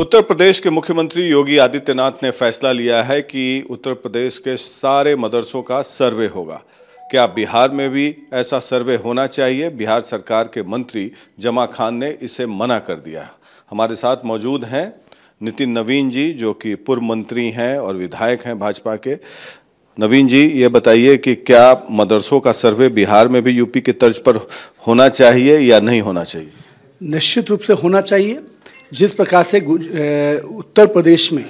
उत्तर प्रदेश के मुख्यमंत्री योगी आदित्यनाथ ने फैसला लिया है कि उत्तर प्रदेश के सारे मदरसों का सर्वे होगा क्या बिहार में भी ऐसा सर्वे होना चाहिए बिहार सरकार के मंत्री जमा खान ने इसे मना कर दिया हमारे साथ मौजूद हैं नितिन नवीन जी जो कि पूर्व मंत्री हैं और विधायक हैं भाजपा के नवीन जी ये बताइए कि क्या मदरसों का सर्वे बिहार में भी यूपी के तर्ज पर होना चाहिए या नहीं होना चाहिए निश्चित रूप से होना चाहिए जिस प्रकार से उत्तर प्रदेश में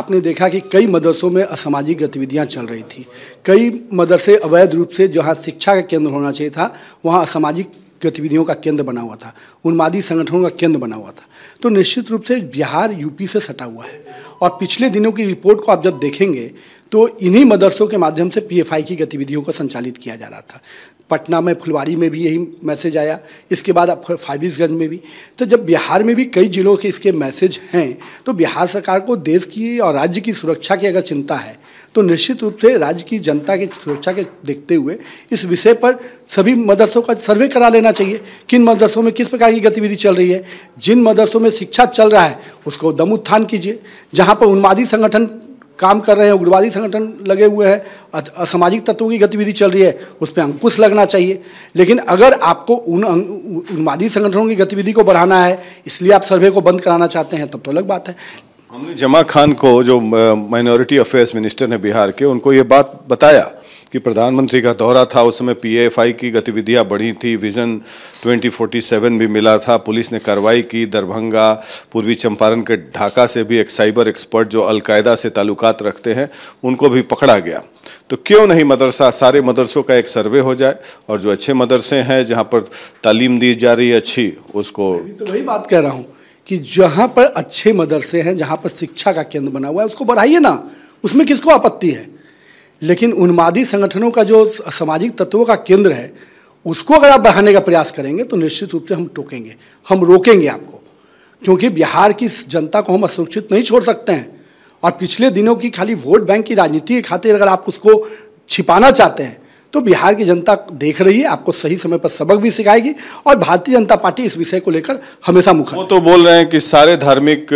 आपने देखा कि कई मदरसों में असामाजिक गतिविधियां चल रही थी कई मदरसे अवैध रूप से जहां शिक्षा का केंद्र होना चाहिए था वहां असामाजिक गतिविधियों का केंद्र बना हुआ था उन्मादी संगठनों का केंद्र बना हुआ था तो निश्चित रूप से बिहार यूपी से सटा हुआ है और पिछले दिनों की रिपोर्ट को आप जब देखेंगे तो इन्हीं मदरसों के माध्यम से पीएफआई की गतिविधियों को संचालित किया जा रहा था पटना में फुलवारी में भी यही मैसेज आया इसके बाद अब फारबिसगंज में भी तो जब बिहार में भी कई जिलों के इसके मैसेज हैं तो बिहार सरकार को देश की और राज्य की सुरक्षा की अगर चिंता है तो निश्चित रूप से राज्य की जनता के सुरक्षा के देखते हुए इस विषय पर सभी मदरसों का सर्वे करा लेना चाहिए किन मदरसों में किस प्रकार की गतिविधि चल रही है जिन मदरसों में शिक्षा चल रहा है उसको दम उत्थान कीजिए जहाँ पर उन्मादी संगठन काम कर रहे हैं उग्रवादी संगठन लगे हुए हैं असामाजिक तत्वों की गतिविधि चल रही है उस पर अंकुश लगना चाहिए लेकिन अगर आपको उन अं- उग्रवादी संगठनों की गतिविधि को बढ़ाना है इसलिए आप सर्वे को बंद कराना चाहते हैं तब तो अलग बात है हमने जमा खान को जो माइनॉरिटी अफेयर्स मिनिस्टर हैं बिहार के उनको ये बात बताया कि प्रधानमंत्री का दौरा था उस समय पीएफआई की गतिविधियां बढ़ी थी विजन 2047 भी मिला था पुलिस ने कार्रवाई की दरभंगा पूर्वी चंपारण के ढाका से भी एक साइबर एक्सपर्ट जो अलकायदा से ताल्लुकात रखते हैं उनको भी पकड़ा गया तो क्यों नहीं मदरसा सारे मदरसों का एक सर्वे हो जाए और जो अच्छे मदरसे हैं जहाँ पर तालीम दी जा रही है अच्छी उसको तो वही बात कह रहा हूँ कि जहाँ पर अच्छे मदरसे हैं जहाँ पर शिक्षा का केंद्र बना हुआ है उसको बढ़ाइए ना उसमें किसको आपत्ति है लेकिन उन्मादी संगठनों का जो सामाजिक तत्वों का केंद्र है उसको अगर आप बढ़ाने का प्रयास करेंगे तो निश्चित रूप से हम टोकेंगे हम रोकेंगे आपको क्योंकि बिहार की जनता को हम असुरक्षित नहीं छोड़ सकते हैं और पिछले दिनों की खाली वोट बैंक की राजनीति के खातिर अगर आप उसको छिपाना चाहते हैं तो बिहार की जनता देख रही है आपको सही समय पर सबक भी सिखाएगी और भारतीय जनता पार्टी इस विषय को लेकर हमेशा मुखर वो तो बोल रहे हैं कि सारे धार्मिक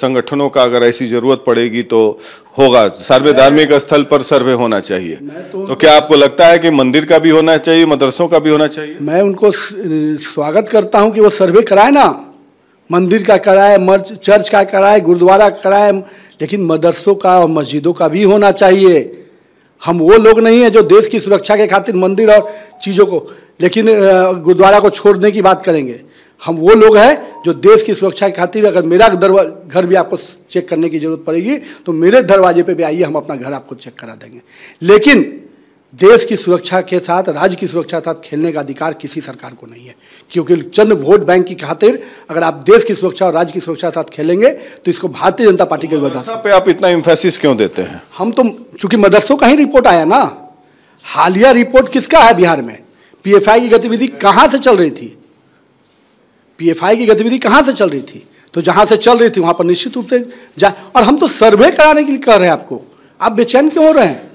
संगठनों का अगर ऐसी जरूरत पड़ेगी तो होगा सर्वे धार्मिक स्थल पर सर्वे होना चाहिए तो, तो क्या आपको लगता है कि मंदिर का भी होना चाहिए मदरसों का भी होना चाहिए मैं उनको स्वागत करता हूँ कि वो सर्वे कराए ना मंदिर का कराए मर्च चर्च का कराए गुरुद्वारा का कराए लेकिन मदरसों का और मस्जिदों का भी होना चाहिए हम वो लोग नहीं हैं जो देश की सुरक्षा के खातिर मंदिर और चीज़ों को लेकिन गुरुद्वारा को छोड़ने की बात करेंगे हम वो लोग हैं जो देश की सुरक्षा के खातिर अगर मेरा दरवा घर भी आपको चेक करने की ज़रूरत पड़ेगी तो मेरे दरवाजे पे भी आइए हम अपना घर आपको चेक करा देंगे लेकिन देश की सुरक्षा के साथ राज्य की सुरक्षा के साथ खेलने का अधिकार किसी सरकार को नहीं है क्योंकि चंद वोट बैंक की खातिर अगर आप देश की सुरक्षा और राज्य की सुरक्षा के साथ खेलेंगे तो इसको भारतीय जनता पार्टी के विरोध पे आप इतना इम्फेसिस क्यों देते हैं हम तो चूंकि मदरसों का ही रिपोर्ट आया ना हालिया रिपोर्ट किसका है बिहार में पी की गतिविधि कहाँ से चल रही थी पी की गतिविधि कहाँ से चल रही थी तो जहाँ से चल रही थी वहाँ पर निश्चित रूप से जा और हम तो सर्वे कराने के लिए कह रहे हैं आपको आप बेचैन क्यों हो रहे हैं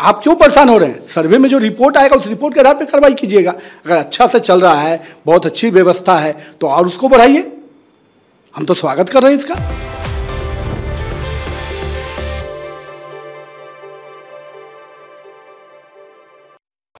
आप क्यों परेशान हो रहे हैं सर्वे में जो रिपोर्ट आएगा उस रिपोर्ट के आधार पर कार्रवाई कीजिएगा अगर अच्छा से चल रहा है बहुत अच्छी व्यवस्था है तो और उसको बढ़ाइए हम तो स्वागत कर रहे हैं इसका